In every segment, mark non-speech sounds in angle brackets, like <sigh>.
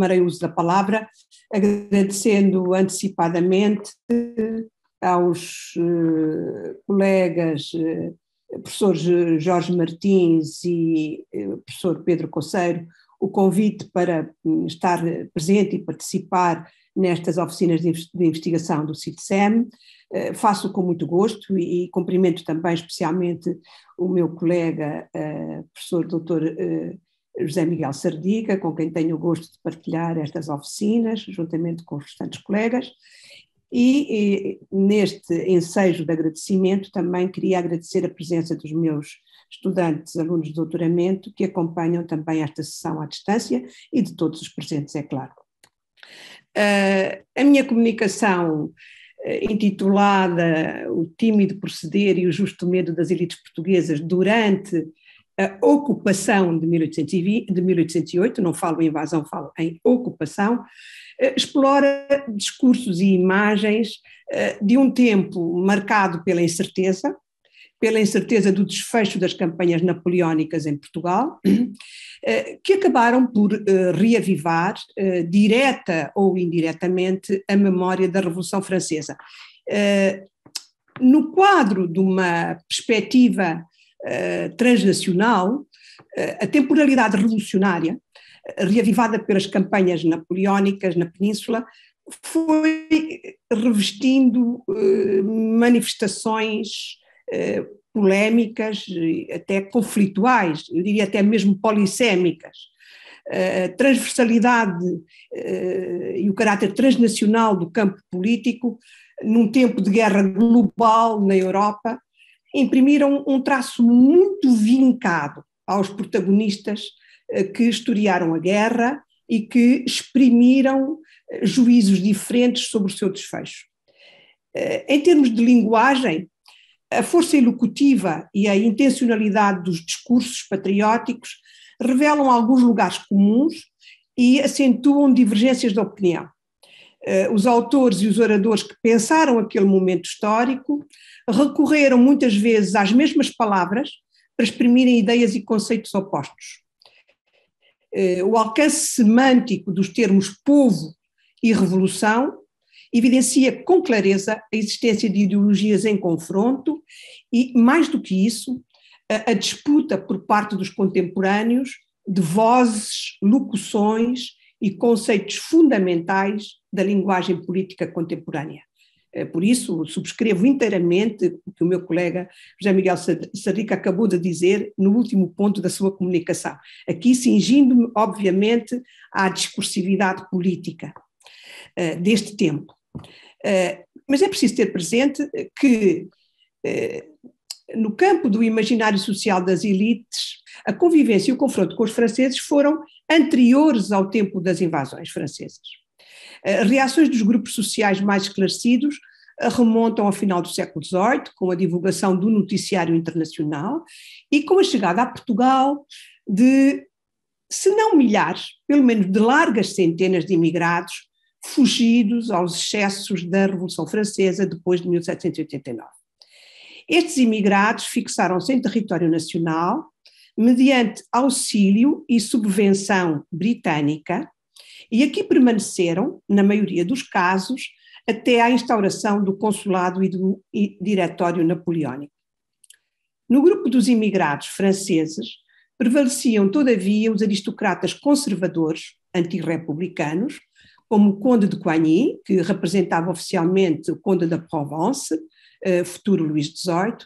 tomarei uso da palavra, agradecendo antecipadamente eh, aos eh, colegas eh, professor Jorge Martins e professor Pedro Conceiro o convite para hum, estar presente e participar nestas oficinas de investigação do CITSEM. Faço com muito gosto e, cumprimento também especialmente o meu colega professor doutor José Miguel Sardica, com quem tenho o gosto de partilhar estas oficinas, juntamente com os restantes colegas. E, e neste ensejo de agradecimento também queria agradecer a presença dos meus estudantes, alunos de doutoramento, que acompanham também esta sessão à distância e de todos os presentes, é claro. Uh, a minha comunicação eh, intitulada O Tímido Proceder e o Justo Medo das Elites Portuguesas durante a ocupação de, 1820, de 1808, não falo em invasão, falo em ocupação, eh, explora discursos e imagens eh, de um tempo marcado pela incerteza, pela incerteza do desfecho das campanhas napoleónicas em Portugal, <clears throat> eh, que acabaram por reavivar, direta ou indiretamente, a memória da Revolução Francesa. No quadro de uma perspectiva eh, transnacional, eh, a temporalidade revolucionária, eh, reavivada pelas campanhas napoleónicas na Península, foi revestindo manifestações polémicas, até conflituais, eu diria até mesmo polissémicas. A transversalidade e o caráter transnacional do campo político, num tempo de guerra global na Europa, imprimiram um traço muito vincado aos protagonistas eh, que historiaram a guerra e que exprimiram eh, juízos diferentes sobre o seu desfecho. Eh, em termos de linguagem, a força elocutiva e a intencionalidade dos discursos patrióticos revelam alguns lugares comuns e acentuam divergências de opinião. Eh, os autores e os oradores que pensaram aquele momento histórico recorreram muitas vezes às mesmas palavras para exprimirem ideias e conceitos opostos. Eh, o alcance semântico dos termos povo e revolução evidencia com clareza a existência de ideologias em confronto e, mais do que isso, a, a disputa por parte dos contemporâneos de vozes, locuções e conceitos fundamentais da linguagem política contemporânea. Eh, por isso, subscrevo inteiramente o que o meu colega José Miguel Sarrica acabou de dizer no último ponto da sua comunicação, aqui cingindo-me, obviamente, à discursividade política eh, deste tempo. Eh, mas é preciso ter presente que no campo do imaginário social das elites, a convivência e o confronto com os franceses foram anteriores ao tempo das invasões francesas. Eh, reações dos grupos sociais mais esclarecidos eh, remontam ao final do século XVIII, com a divulgação do noticiário internacional e com a chegada a Portugal de, se não milhares, pelo menos de largas centenas de imigrados fugidos aos excessos da Revolução Francesa depois de 1789. Estes imigrados fixaram-se em território nacional, mediante auxílio e subvenção britânica, e aqui permaneceram, na maioria dos casos, até à instauração do consulado e do diretório napoleónico. No grupo dos imigrados franceses, prevaleciam, todavia, os aristocratas conservadores, antirrepublicanos, como o Conde de Coigny, que representava oficialmente o Conde da Provence, eh, futuro Luís XVIII,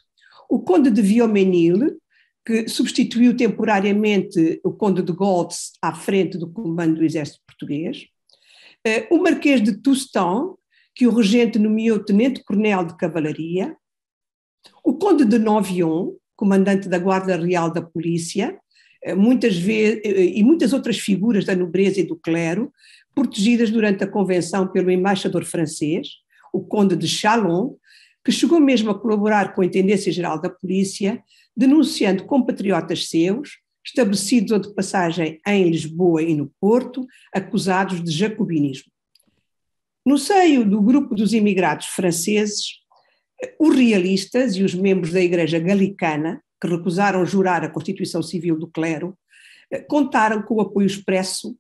o Conde de Viomenil, que substituiu temporariamente o Conde de Goltz à frente do comando do exército português, eh, o Marquês de Toussaint, que o regente nomeou tenente-coronel de cavalaria, o Conde de Novion, comandante da Guarda Real da Polícia, eh, muitas vezes, e muitas outras figuras da nobreza e do clero, protegidas durante a convenção pelo embaixador francês, o Conde de Chalon, que chegou mesmo a colaborar com a Intendência Geral da Polícia, denunciando compatriotas seus, estabelecidos ou de passagem em Lisboa e no Porto, acusados de jacobinismo. No seio do grupo dos imigrados franceses, os realistas e os membros da Igreja Galicana, que recusaram jurar a Constituição Civil do clero, eh, contaram com o apoio expresso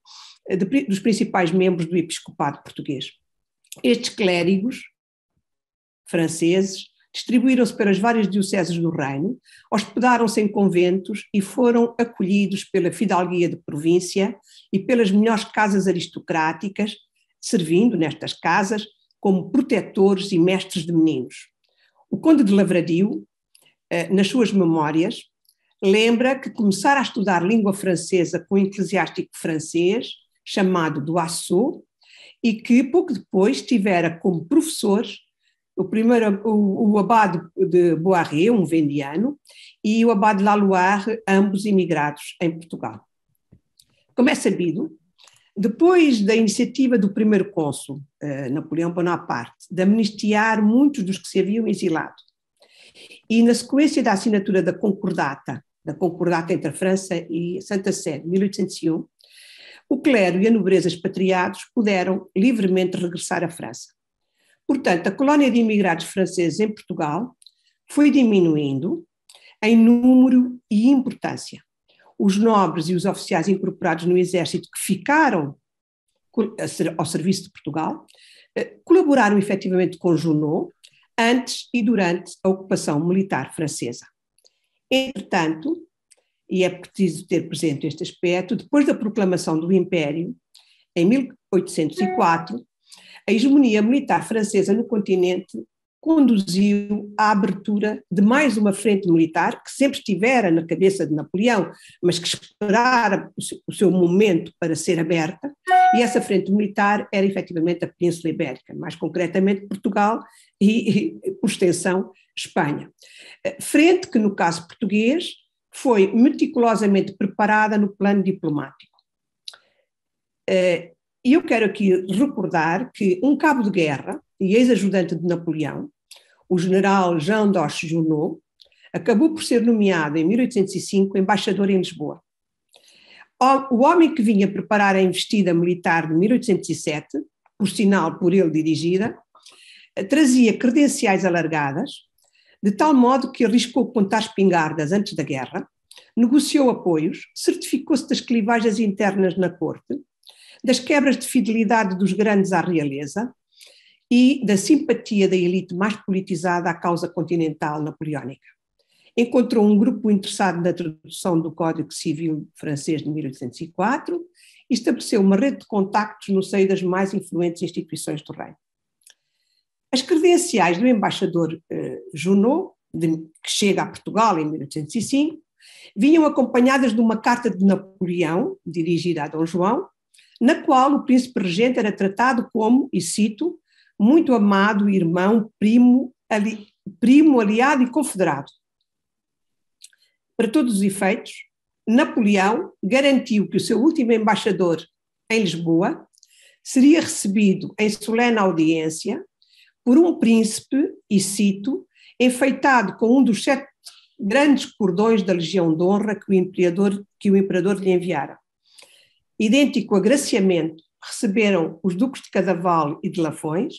eh, dos principais membros do episcopado português. Estes clérigos franceses, distribuíram-se pelas várias dioceses do reino, hospedaram-se em conventos e foram acolhidos pela fidalguia de província e pelas melhores casas aristocráticas, servindo nestas casas como protetores e mestres de meninos. O Conde de Lavradio, eh, nas suas memórias, lembra que começara a estudar língua francesa com um eclesiástico francês chamado Doissot e que pouco depois tivera como professores o primeiro, o, o abade de Boarré, um vendiano, e o abade de Laluar, ambos imigrados em Portugal. Como é sabido, depois da iniciativa do primeiro cônsul, eh, Napoleão Bonaparte, de amnistiar muitos dos que se haviam exilado, e na sequência da assinatura da Concordata, da Concordata entre a França e Santa Sé, de 1801, o clero e a nobreza expatriados puderam livremente regressar à França. Portanto, a colónia de imigrados franceses em Portugal foi diminuindo em número e importância. Os nobres e os oficiais incorporados no exército que ficaram ao serviço de Portugal eh, colaboraram efetivamente com Junot antes e durante a ocupação militar francesa. Entretanto, e é preciso ter presente este aspecto, depois da proclamação do Império, em 1804, a hegemonia militar francesa no continente conduziu à abertura de mais uma frente militar que sempre estivera na cabeça de Napoleão, mas que esperara o seu momento para ser aberta, e essa frente militar era efetivamente a Península Ibérica, mais concretamente Portugal e, e por extensão, Espanha. Eh, frente que, no caso português, foi meticulosamente preparada no plano diplomático. Eh, e eu quero aqui recordar que um cabo de guerra e ex-ajudante de Napoleão, o general Jean d'Oche Junot, acabou por ser nomeado em 1805 embaixador em Lisboa. O homem que vinha preparar a investida militar de 1807, por sinal por ele dirigida, trazia credenciais alargadas, de tal modo que arriscou contar espingardas antes da guerra, negociou apoios, certificou-se das clivagens internas na corte, das quebras de fidelidade dos grandes à realeza e da simpatia da elite mais politizada à causa continental napoleónica. Encontrou um grupo interessado na tradução do Código Civil francês de 1804 e estabeleceu uma rede de contactos no seio das mais influentes instituições do reino. As credenciais do embaixador eh, Junot, de, que chega a Portugal em 1805, vinham acompanhadas de uma carta de Napoleão, dirigida a Dom João, na qual o príncipe regente era tratado como, e cito, muito amado irmão, primo, ali, primo aliado e confederado. Para todos os efeitos, Napoleão garantiu que o seu último embaixador em Lisboa seria recebido em solene audiência por um príncipe, e cito, enfeitado com um dos sete grandes cordões da Legião de Honra que o imperador, que o imperador lhe enviara idêntico agraciamento receberam os duques de Cadaval e de Lafões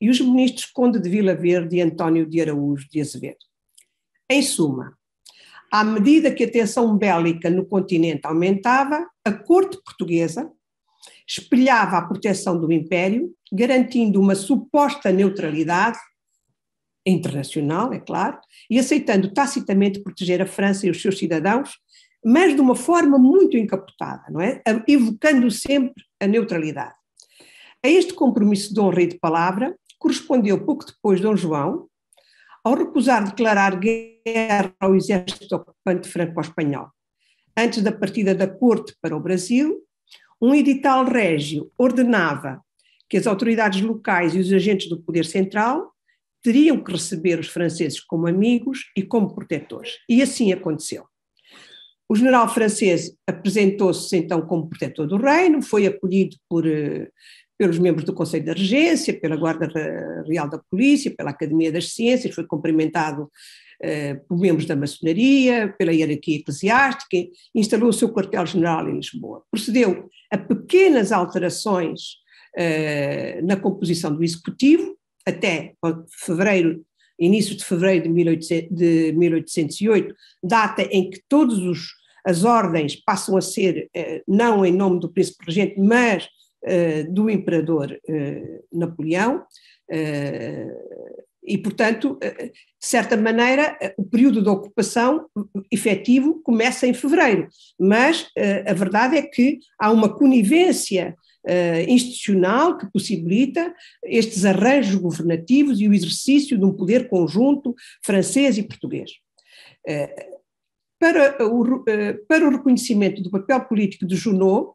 e os ministros Conde de Vila Verde e António de Araújo de Azevedo. Em suma, à medida que a tensão bélica no continente aumentava, a corte portuguesa espelhava a proteção do império, garantindo uma suposta neutralidade internacional, é claro, e aceitando tacitamente proteger a França e os seus cidadãos mas de uma forma muito encapotada, não é? Evocando sempre a neutralidade. A este compromisso de honra e de palavra correspondeu pouco depois Dom João, ao recusar declarar guerra ao exército ocupante franco-espanhol. Antes da partida da corte para o Brasil, um edital régio ordenava que as autoridades locais e os agentes do poder central teriam que receber os franceses como amigos e como protetores. E assim aconteceu. O general francês apresentou-se então como protetor do reino, foi acolhido por, eh, pelos membros do Conselho da Regência, pela Guarda Real da Polícia, pela Academia das Ciências, foi cumprimentado eh, por membros da maçonaria, pela hierarquia eclesiástica, instalou o seu quartel-general em Lisboa. Procedeu a pequenas alterações eh, na composição do executivo, até fevereiro início de fevereiro de, 1808, data em que todas as ordens passam a ser, eh, não em nome do príncipe regente, mas eh, do imperador eh, Napoleão, e, portanto, de certa maneira, o período de ocupação efetivo começa em fevereiro, mas a verdade é que há uma conivência uh, institucional que possibilita estes arranjos governativos e o exercício de um poder conjunto francês e português. Uh, para, o, eh, para o reconhecimento do papel político de Junot,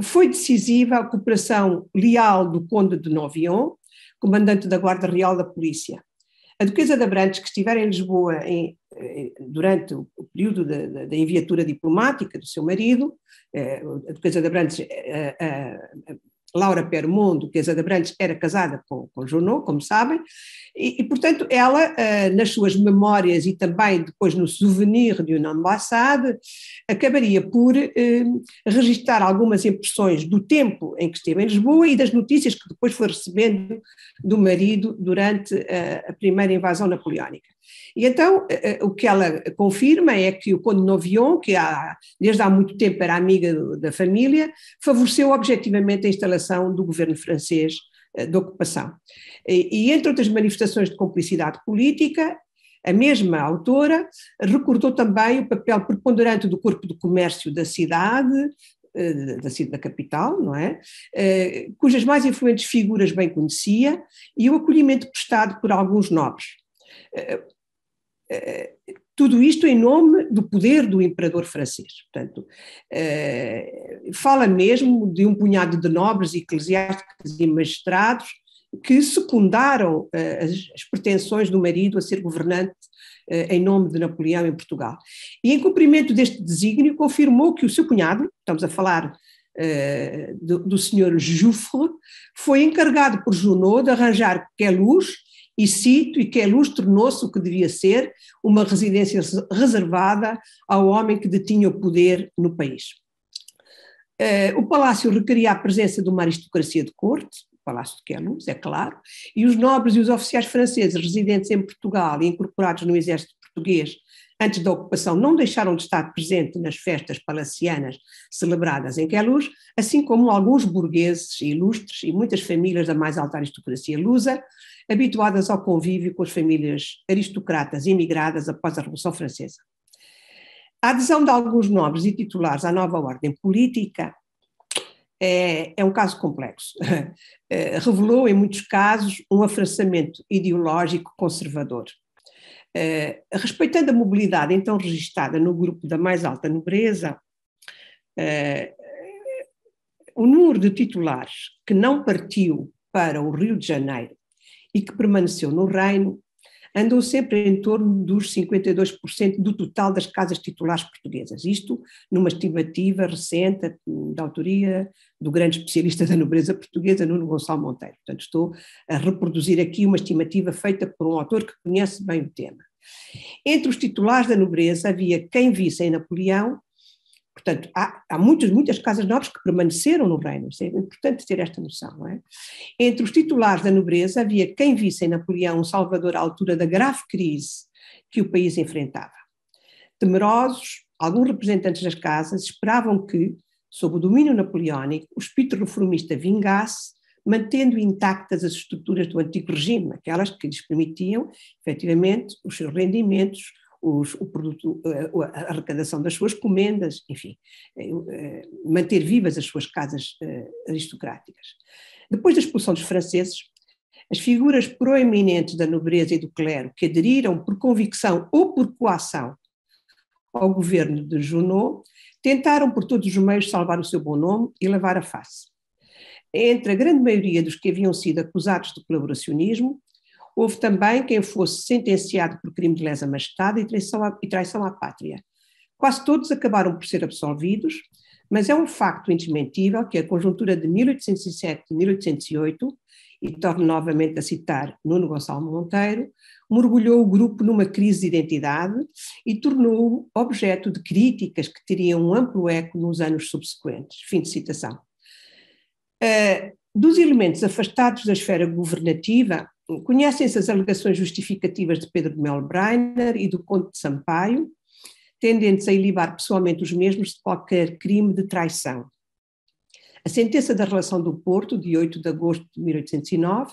foi decisiva a cooperação leal do Conde de Novion, comandante da Guarda Real da Polícia, a Duquesa de Abrantes, que estiver em Lisboa em, eh, durante o período da, da, enviatura diplomática do seu marido, eh, a Duquesa de Abrantes eh, Laura Permundo, que é de Brantes, era casada com, com Junot, como sabem, e, e portanto ela, eh, nas suas memórias e também depois no souvenir de uma Bassade, acabaria por eh, registrar algumas impressões do tempo em que esteve em Lisboa e das notícias que depois foi recebendo do marido durante eh, a primeira invasão napoleónica. E então, eh, eh, o que ela confirma é que o Conde Novion, que há, desde há muito tempo era amiga da família, favoreceu objetivamente a instalação do governo francês eh, da ocupação. E, e, entre outras manifestações de complicidade política, a mesma autora recordou também o papel preponderante do corpo de comércio da cidade, da cidade da capital, não é? Cujas mais influentes figuras bem conhecia e o acolhimento prestado por alguns nobres tudo isto em nome do poder do imperador francês. Portanto, eh, fala mesmo de um punhado de nobres eclesiásticos e magistrados que secundaram eh, as pretensões do marido a ser governante eh, em nome de Napoleão em Portugal. E em cumprimento deste desígnio, confirmou que o seu cunhado, estamos a falar do, do senhor Jouffre, foi encarregado por Junot de arranjar Queluz, e cito, e que é luz tornou-se o que devia ser, uma residência reservada ao homem que detinha o poder no país. Uh, o palácio requeria a presença de uma aristocracia de corte, o Palácio de Queluz, é claro, e os nobres e os oficiais franceses residentes em Portugal e incorporados no exército português antes da ocupação não deixaram de estar presentes nas festas palacianas celebradas em Queluz, assim como alguns burgueses ilustres e muitas famílias da mais alta aristocracia lusa, habituadas ao convívio com as famílias aristocratas imigradas após a Revolução Francesa. A adesão de alguns nobres e titulares à nova ordem política é, é, um caso complexo. <laughs> Eh, revelou, em muitos casos, um afrançamento ideológico conservador, eh, respeitando a mobilidade então registada no grupo da mais alta nobreza, eh, o número de titulares que não partiu para o Rio de Janeiro e que permaneceu no Reino andam sempre em torno dos 52% do total das casas titulares portuguesas. Isto numa estimativa recente da autoria do grande especialista da nobreza portuguesa, Nuno Gonçalo Monteiro. Portanto, estou a reproduzir aqui uma estimativa feita por um autor que conhece bem o tema. Entre os titulares da nobreza havia quem visse em Napoleão Portanto, há, há, muitas, muitas casas nobres que permaneceram no reino, é importante ter esta noção. Não é? Entre os titulares da nobreza havia quem visse em Napoleão um salvador à altura da grave crise que o país enfrentava. Temerosos, alguns representantes das casas esperavam que, sob o domínio napoleónico, o espírito reformista vingasse, mantendo intactas as estruturas do antigo regime, aquelas que lhes permitiam, efetivamente, os seus rendimentos, os, o produto, eh, a, a arrecadação das suas comendas, enfim, eh, eh, manter vivas as suas casas aristocráticas. Depois da expulsão dos franceses, as figuras proeminentes da nobreza e do clero que aderiram por convicção ou por coação ao governo de Junot tentaram por todos os meios salvar o seu bom nome e lavar a face. Entre a grande maioria dos que haviam sido acusados de colaboracionismo, Houve também quem fosse sentenciado por crime de lesa majestade e traição, à, e traição à pátria. Quase todos acabaram por ser absolvidos, mas é um facto indesmentível que a conjuntura de 1807 e 1808, e torno novamente a citar Nuno Gonçalo Monteiro, mergulhou o grupo numa crise de identidade e tornou-o objeto de críticas que teriam um amplo eco nos anos subsequentes. Fim de citação. Uh, dos elementos afastados da esfera governativa, Conhecem-se as alegações justificativas de Pedro de Mel Breiner e do Conde de Sampaio, tendentes a ilibar pessoalmente os mesmos de qualquer crime de traição. A sentença da Relação do Porto, de 8 de agosto de 1809,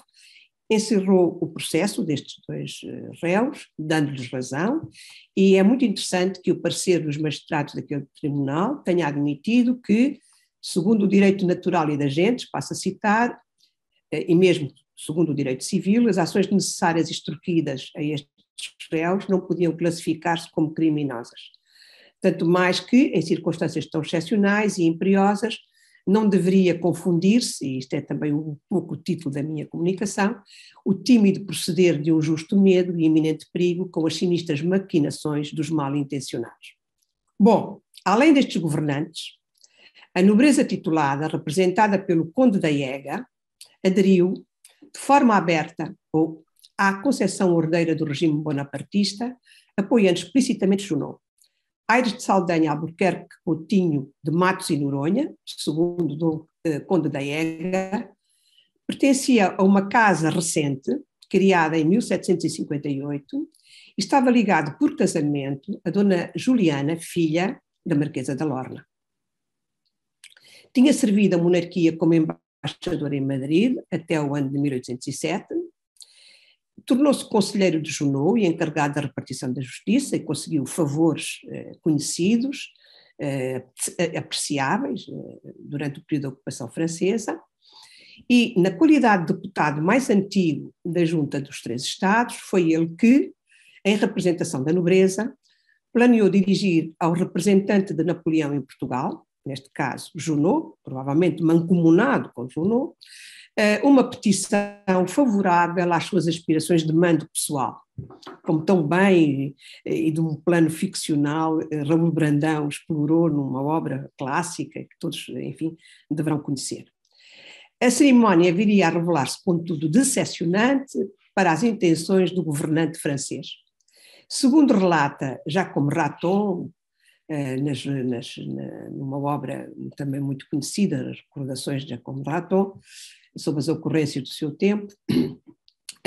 encerrou o processo destes dois eh, réus, dando-lhes razão, e é muito interessante que o parecer dos magistrados daquele tribunal tenha admitido que, segundo o direito natural e das gentes, passo a citar, eh, e mesmo segundo o direito civil, as ações necessárias extorquidas a estes réus não podiam classificar-se como criminosas. Tanto mais que, em circunstâncias tão excepcionais e imperiosas, não deveria confundir-se, e isto é também um pouco o título da minha comunicação, o tímido proceder de um justo medo e iminente perigo com as sinistras maquinações dos mal-intencionados. Bom, além destes governantes, a nobreza titulada, representada pelo Conde da Iega, aderiu de forma aberta ou à concessão ordeira do regime bonapartista, apoiando explicitamente Junot. Aires de Saldanha, Albuquerque, Coutinho de Matos e Noronha, segundo o eh, Conde da Ega, pertencia a uma casa recente, criada em 1758, e estava ligado por casamento a Dona Juliana, filha da Marquesa da Lorna. Tinha servido a monarquia como embaixador em Madrid até o ano de 1807. Tornou-se conselheiro de Junot e encarregado da repartição da justiça e conseguiu favores eh, conhecidos, eh, eh, apreciáveis, durante o período da ocupação francesa. E, na qualidade de deputado mais antigo da Junta dos Três Estados, foi ele que, em representação da nobreza, planeou dirigir ao representante de Napoleão em Portugal, neste caso Junot, provavelmente mancomunado com Junot, eh, uma petição favorável às suas aspirações de mando pessoal. Como tão bem eh, e de um plano ficcional eh, Raul Brandão explorou numa obra clássica que todos, enfim, deverão conhecer. A cerimónia viria a revelar-se, contudo, decepcionante para as intenções do governante francês. Segundo relata Jacques Raton, eh, nas, nas, numa obra também muito conhecida, As Recordações de Jacques Raton, sobre as ocorrências do seu tempo. <clears throat>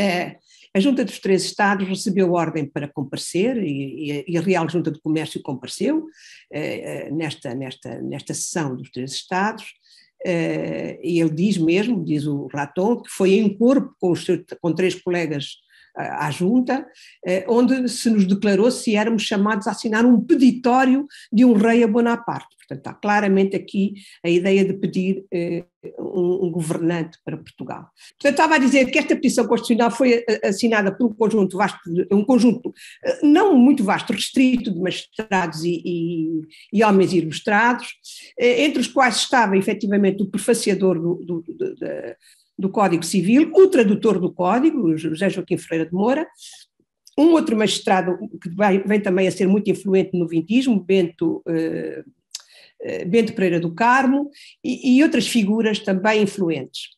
Eh, a Junta dos Três Estados recebeu ordem para comparecer e, e, e a Real Junta de Comércio compareceu eh, nesta, nesta, nesta sessão dos Três Estados. E ele diz mesmo, diz o Raton, que foi em corpo com, os seus, com três colegas à junta, eh, onde se nos declarou se éramos chamados a assinar um peditório de um rei a Bonaparte. Portanto, há claramente aqui a ideia de pedir eh, um, governante para Portugal. Portanto, estava a dizer que esta petição constitucional foi eh, assinada por um conjunto vasto, um conjunto não muito vasto, restrito de magistrados e, e, e homens ilustrados, entre os quais estava efetivamente o prefaciador do, do, do, da, do Código Civil, o tradutor do Código, José Joaquim Ferreira de Moura, um outro magistrado que vai, vem também a ser muito influente no vintismo, Bento, eh, eh, Bento Pereira do Carmo, e, e outras figuras também influentes.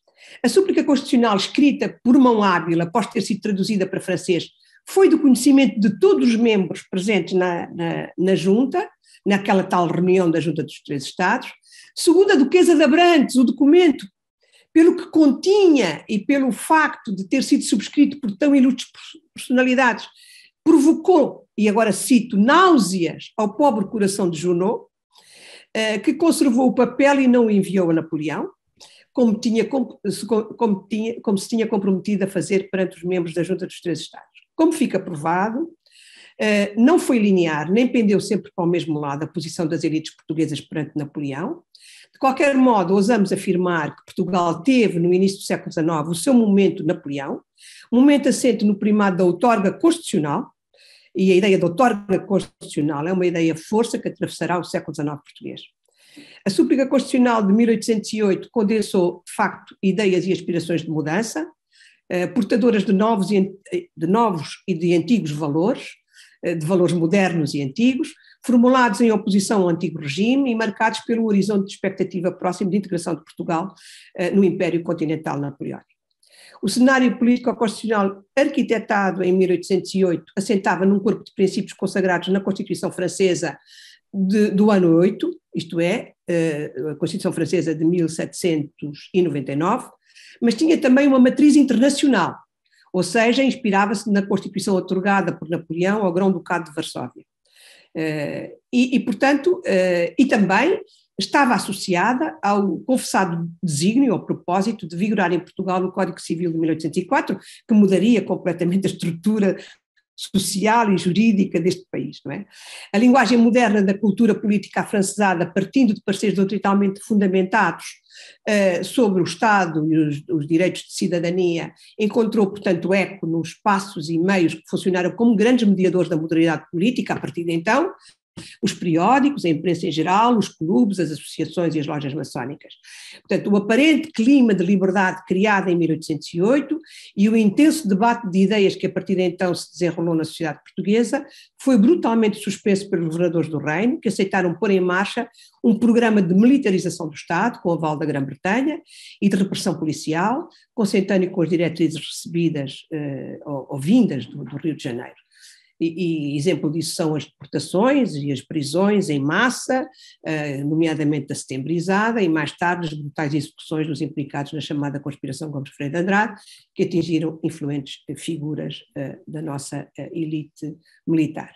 A súplica constitucional escrita por mão hábil, após ter sido traduzida para francês, foi do conhecimento de todos os membros presentes na, na, na junta, naquela tal reunião da Junta dos Três Estados. Segundo a Duquesa de Abrantes, o documento pelo que continha e pelo facto de ter sido subscrito por tão ilustres personalidades, provocou, e agora cito, náuseas ao pobre coração de Junot, eh, que conservou o papel e não o enviou a Napoleão, como, tinha, como, tinha, como se tinha comprometido a fazer perante os membros da Junta dos Três Estados. Como fica provado, eh, não foi linear, nem pendeu sempre para o mesmo lado a posição das elites portuguesas perante Napoleão, de qualquer modo, ousamos afirmar que Portugal teve, no início do século XIX, o seu momento Napoleão, momento assente no primado da outorga constitucional, e a ideia da outorga constitucional é uma ideia força que atravessará o século XIX português. A súplica constitucional de 1808 condensou, de facto, ideias e aspirações de mudança, eh, portadoras de novos, e, eh, de novos e de antigos valores, eh, de valores modernos e antigos, formulados em oposição ao antigo regime e marcados pelo horizonte de expectativa próximo de integração de Portugal eh, no Império Continental Napoleónico. O cenário político-constitucional arquitetado em 1808 assentava num corpo de princípios consagrados na Constituição Francesa de, do ano 8, isto é, eh, a Constituição Francesa de 1799, mas tinha também uma matriz internacional, ou seja, inspirava-se na Constituição otorgada por Napoleão ao Grão-Ducado de Varsóvia. Eh, e, e portanto, eh, e também estava associada ao confessado desígnio, ao propósito de vigorar em Portugal o Código Civil de 1804, que mudaria completamente a estrutura social e jurídica deste país. Não é? A linguagem moderna da cultura política afrancesada, partindo de parceiros doutritalmente fundamentados uh, sobre o Estado e os, os, direitos de cidadania, encontrou, portanto, eco nos espaços e meios que funcionaram como grandes mediadores da modernidade política a partir de então, os periódicos, a imprensa em geral, os clubes, as associações e as lojas maçónicas. Portanto, o aparente clima de liberdade criado em 1808 e o intenso debate de ideias que a partir de então se desenrolou na sociedade portuguesa foi brutalmente suspenso pelos governadores do Reino, que aceitaram pôr em marcha um programa de militarização do Estado, com o aval da Grã-Bretanha, e de repressão policial, consentâneo com as diretrizes recebidas eh, ou, ou vindas do, do Rio de Janeiro. E, exemplo disso são as deportações e as prisões em massa, eh, nomeadamente a setembrizada, e mais tarde as brutais execuções dos implicados na chamada conspiração Gomes Freire de Andrade, que atingiram influentes figuras eh, da nossa eh, elite militar.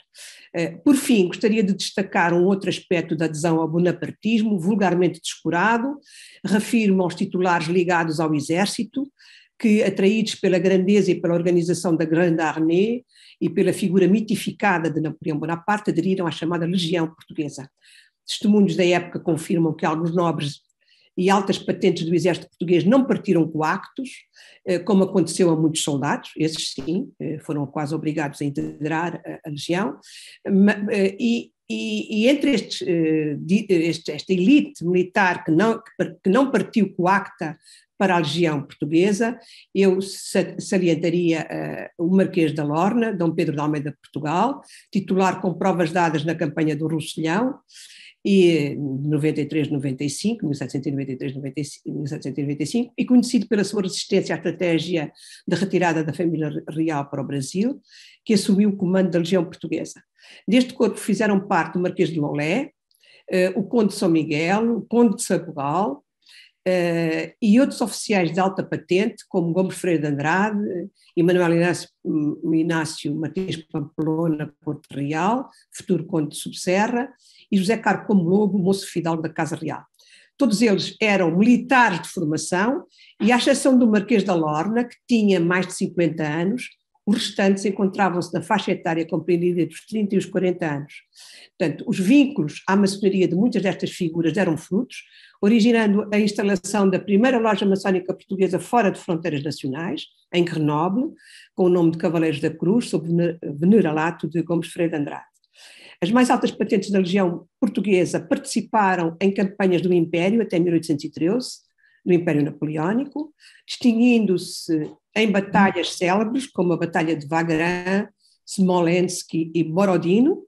Por fim, gostaria de destacar um outro aspecto da adesão ao bonapartismo, vulgarmente descurado, refirmo aos titulares ligados ao exército, que, atraídos pela grandeza e pela organização da Grande Armée e pela figura mitificada de Napoleão Bonaparte, aderiram à chamada Legião Portuguesa. Testemunhos da época confirmam que alguns nobres e altas patentes do exército português não partiram coactos, eh, como aconteceu a muitos soldados, esses sim, eh, foram quase obrigados a integrar a legião, eh, e, e, e entre esta elite militar que não, que não partiu coacta para a legião portuguesa, eu salientaria uh, o Marquês da Lorna, Dom Pedro de Almeida de Portugal, titular com provas dadas na campanha do Rosselhão, e 93, 95, 1793, 1795, e conhecido pela sua resistência à estratégia de retirada da família real para o Brasil, que assumiu o comando da Legião Portuguesa. Deste corpo fizeram parte o Marquês de Lolé, eh, o Conde de São Miguel, o Conde de Sabugal, Uh, e outros oficiais de alta patente, como Gomes Freire de Andrade, Emanuel Inácio, hum, Inácio Matias Pamplona Porto Real, futuro Conde de Subserra, e José Carlos Como Lobo, moço fidalgo da Casa Real. Todos eles eram militares de formação e à exceção do Marquês da Lorna, que tinha mais de 50 anos, os restantes encontravam-se na faixa etária compreendida entre os 30 e os 40 anos. Portanto, os vínculos à maçonaria de muitas destas figuras deram frutos, originando a instalação da primeira loja maçónica portuguesa fora de fronteiras nacionais, em Grenoble, com o nome de Cavaleiros da Cruz, sob veneralato de Gomes Freire de Andrade. As mais altas patentes da Legião Portuguesa participaram em campanhas do Império até 1813, no Império Napoleónico, distinguindo-se em batalhas célebres, como a Batalha de Wagram, Smolensk e Borodino,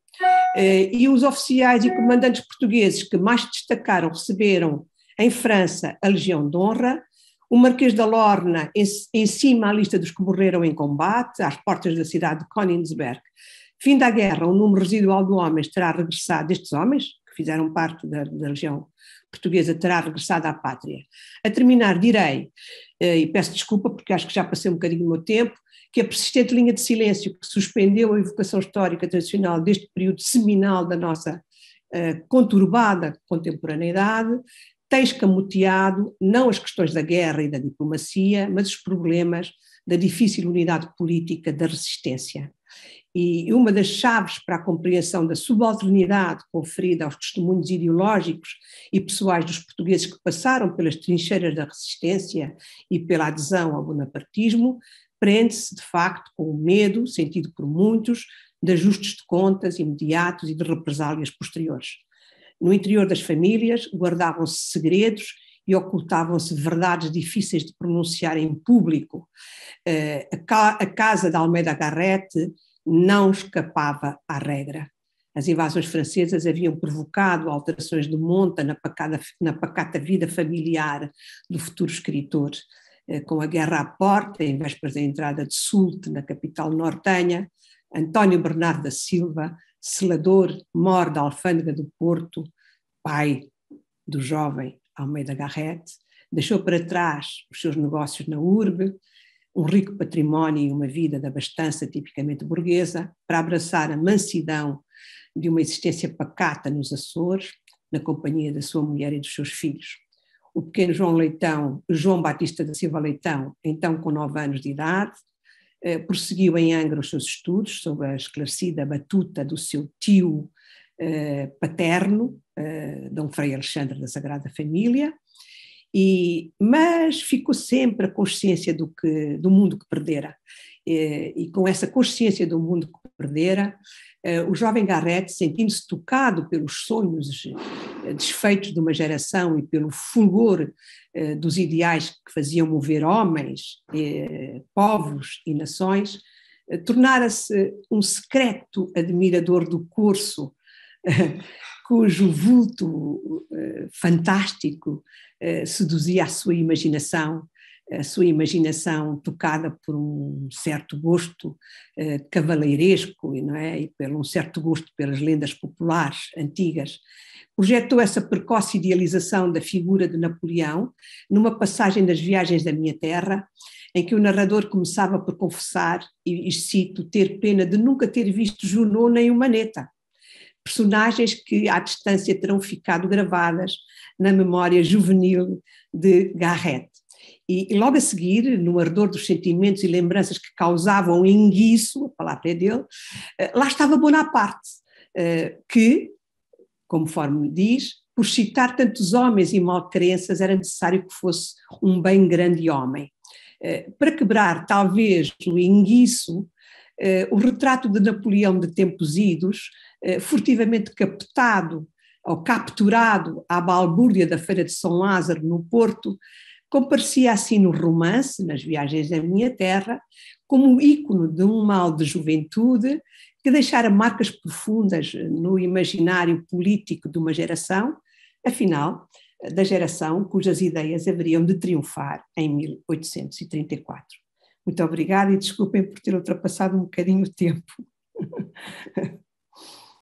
eh, e os oficiais e comandantes portugueses que mais destacaram receberam em França a Legião de Honra, o Marquês da Lorna em, em cima à lista dos que morreram em combate, às portas da cidade de Königsberg. Fim da guerra, o número residual de homens terá regressado, destes homens, que fizeram parte da, da Legião portuguesa terá regressado à pátria. A terminar, direi, eh, e peço desculpa porque acho que já passei um bocadinho do meu tempo, que a persistente linha de silêncio que suspendeu a evocação histórica tradicional deste período seminal da nossa eh, conturbada contemporaneidade tem escamoteado não as questões da guerra e da diplomacia, mas os problemas da difícil unidade política da resistência. E uma das chaves para a compreensão da subalternidade conferida aos testemunhos ideológicos e pessoais dos portugueses que passaram pelas trincheiras da resistência e pela adesão ao bonapartismo prende-se, de facto, com o medo, sentido por muitos, de ajustes de contas imediatos e de represálias posteriores. No interior das famílias guardavam-se segredos e ocultavam-se verdades difíceis de pronunciar em público. Eh, a casa da Almeida Garrete não escapava à regra. As invasões francesas haviam provocado alterações de monta na pacata, na pacata vida familiar do futuro escritor. Eh, com a guerra à porta, em vésperas da entrada de Sulte na capital nortenha, António Bernardo da Silva, selador mor da alfândega do Porto, pai do jovem Almeida Garrett, deixou para trás os seus negócios na urbe, um rico património e uma vida da abastança tipicamente burguesa, para abraçar a mansidão de uma existência pacata nos Açores, na companhia da sua mulher e dos seus filhos. O pequeno João Leitão, João Batista da Silva Leitão, então com nove anos de idade, eh, prosseguiu em Angra os seus estudos sob a esclarecida batuta do seu tio eh, paterno, eh, Dom Frei Alexandre da Sagrada Família, e, mas ficou sempre a consciência do, que, do mundo que perdera. E, e com essa consciência do mundo que perdera, eh, o jovem Garrett, sentindo-se tocado pelos sonhos eh, desfeitos de uma geração e pelo fulgor eh, dos ideais que faziam mover homens, povos e nações, tornara-se um secreto admirador do curso <laughs> cujo vulto eh, fantástico eh, seduzia a sua imaginação, a sua imaginação tocada por um certo gosto eh, cavaleiresco não é? e por um certo gosto pelas lendas populares antigas, projetou essa precoce idealização da figura de Napoleão numa passagem das Viagens da Minha Terra, em que o narrador começava por confessar, e, cito, ter pena de nunca ter visto Junô nem o Maneta personagens que à distância terão ficado gravadas na memória juvenil de Garrett. E, e, logo a seguir, no ardor dos sentimentos e lembranças que causavam enguiço, a palavra é dele, eh, lá estava Bonaparte, eh, que, conforme diz, por citar tantos homens e crenças, era necessário que fosse um bem grande homem. Eh, para quebrar, talvez, o enguiço eh, o retrato de Napoleão de tempos idos, eh, furtivamente captado ou capturado à balbúrdia da Feira de São Lázaro, no Porto, comparecia assim no romance, nas viagens da minha terra, como ícone de um mal de juventude que deixara marcas profundas no imaginário político de uma geração, afinal, da geração cujas ideias haveriam de triunfar em 1834. Muito obrigada e desculpem por ter ultrapassado um bocadinho o tempo. <laughs>